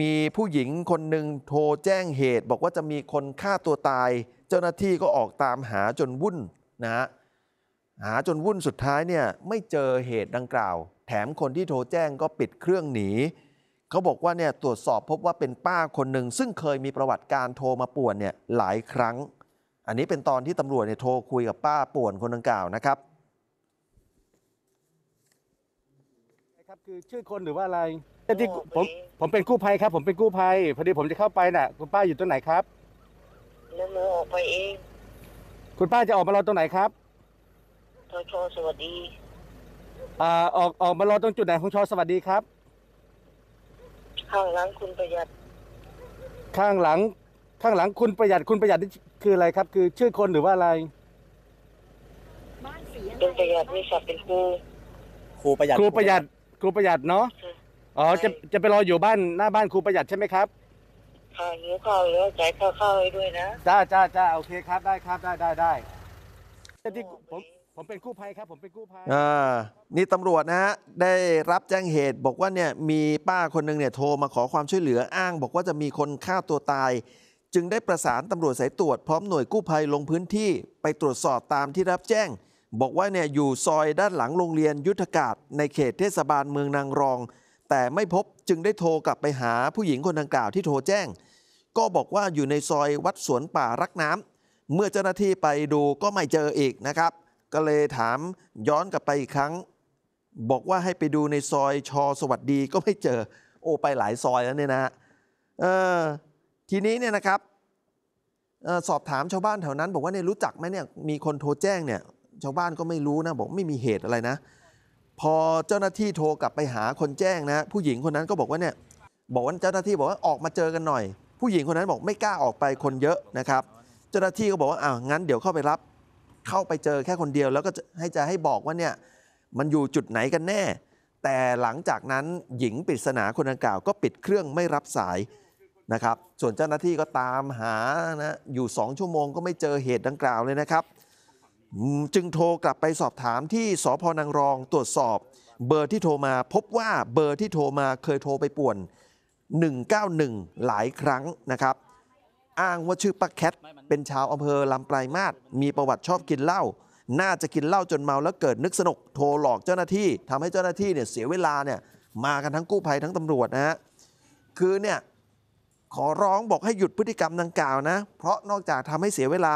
มีผู้หญิงคนหนึ่งโทรแจ้งเหตุ บอกว่าจะมีคนฆ่าตัวตาย เจ้าหน้าที่ก็ออกตามหาจนวุ่นนะฮะหาจนวุ่นสุดท้ายเนี่ยไม่เจอเหตุดังกล่าว แถมคนที่โทรแจ้งก็ปิดเครื่องหนีเขาบอกว่าเนี่ยตรวจสอบพบว่าเป็นป้าคนหนึ่งซึ่งเคยมีประวัติการโทรมาป่วนเนี่ยหลายครั้ง อันนี้เป็นตอนที่ตำรวจเนี่ยโทรคุยกับป้าป่วนคนดังกล่าวนะครับครับคือชื่อคนหรือว่าอะไรแต่ที่ผมผมเป็นกู้ภัยครับผมเป็นกู้ภัยพอดีผมจะเข้าไปน่ะ คุณป้าอยู่ตรงไหนครับเล้วมือออกไปเอง คุณป้าจะออกมารอตรงไหนครับทชสวัสดีอ่าออกออกมารอตรงจุดไหนของชสวัสดีครับ ข้างหลังคุณประหยัด ข้างหลังข้างหลังคุณประหยัดคุณประหยัดนี่คืออะไรครับ คือชื่อคนหรือว่าอะไรบ้านสีเป็นประหยัดมีศัพท์เป็นครูครูประหยัดครูประหยัดครูประหยัดเนาะอ๋อจะจะไปรออยู่บ้านหน้าบ้านครูประหยัดใช่ไหมครับ ค่ะเลี้ยวเข้าเลี้ยวใจเข้าเข้าไป้ด้วยนะจ้าจ้าจ้าโอเคครับได้ครับได้ได้ได้ที่ผมผมเป็นกู้ภัยครับผมเป็นกู้ภัยอ่านี่ตำรวจนะฮะได้รับแจ้งเหตุ บอกว่าเนี่ยมีป้าคนหนึ่งเนี่ยโทรมาขอความช่วยเหลืออ้าง บอกว่าจะมีคนฆ่าตัวตาย จึงได้ประสานตำรวจสายตรวจพร้อมหน่วยกู้ภัยลงพื้นที่ไปตรวจสอบตามที่รับแจ้ง บอกว่าเนี่ยอยู่ซอยด้านหลังโรงเรียนยุทธกาศในเขตเทศบาลเมืองนางรองแต่ไม่พบจึงได้โทรกลับไปหาผู้หญิงคนดังกล่าวที่โทรแจ้ง ก็บอกว่าอยู่ในซอยวัดสวนป่ารักน้ำ เมื่อเจ้าหน้าที่ไปดูก็ไม่เจออีกนะครับ ก็เลยถามย้อนกลับไปอีกครั้ง บอกว่าให้ไปดูในซอยชอสวัสดีก็ไม่เจอโอไปหลายซอยแล้วเนี่ยนะเออทีนี้เนี่ยนะครับ สอบถามชาวบ้านแถวนั้น บอกว่าเนี่ยรู้จักไหมเนี่ยมีคนโทรแจ้งเนี่ยชาวบ้านก็ไม่รู้นะ บอกไม่มีเหตุอะไรนะพอเจ้าหน้าที่โทรกลับไปหาคนแจ้งนะ ผู้หญิงคนนั้นก็บอกว่าเนี่ย บอกว่าเจ้าหน้าที่บอกว่าออกมาเจอกันหน่อย ผู้หญิงคนนั้นบอกไม่กล้าออกไปคนเยอะนะครับ เจ้าหน้าที่ก็บอกว่าอ้าวงั้นเดี๋ยวเข้าไปรับ เข้าไปเจอแค่คนเดียวแล้วก็ให้จะให้บอกว่าเนี่ยมันอยู่จุดไหนกันแน่ แต่หลังจากนั้นหญิงปริศนาคนดังกล่าวก็ปิดเครื่องไม่รับสายนะครับ ส่วนเจ้าหน้าที่ก็ตามหานะอยู่ 2 ชั่วโมงก็ไม่เจอเหตุดังกล่าวเลยนะครับจึงโทรกลับไปสอบถามที่สพนางรองตรวจสอบ เบอร์ที่โทรมาพบว่าเบอร์ที่โทรมาเคยโทรไปป่วน 191 หลายครั้งนะครับ อ้างว่าชื่อป้าแคทเป็นชาวอำเภอลำปลายมาศมีประวัติชอบกินเหล้า น่าจะกินเหล้าจนเมาแล้วเกิดนึกสนุกโทรหลอกเจ้าหน้าที่ทำให้เจ้าหน้าที่เนี่ยเสียเวลาเนี่ยมากันทั้งกู้ภัยทั้งตำรวจนะฮะคือเนี่ยขอร้องบอกให้หยุดพฤติกรรมดังกล่าวนะเพราะนอกจากทำให้เสียเวลา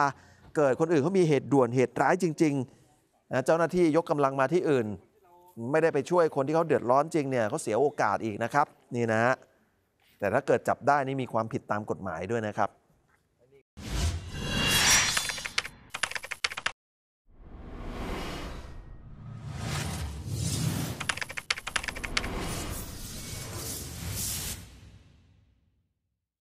เกิดคนอื่นเขามีเหตุด่วนเหตุร้ายจริงๆนะเจ้าหน้าที่ยกกำลังมาที่อื่น ไม่ได้ไปช่วยคนที่เขาเดือดร้อนจริงเนี่ยเขาเสียโอกาสอีกนะครับ นี่นะฮะแต่ถ้าเกิดจับได้นี่มีความผิดตามกฎหมายด้วยนะครับ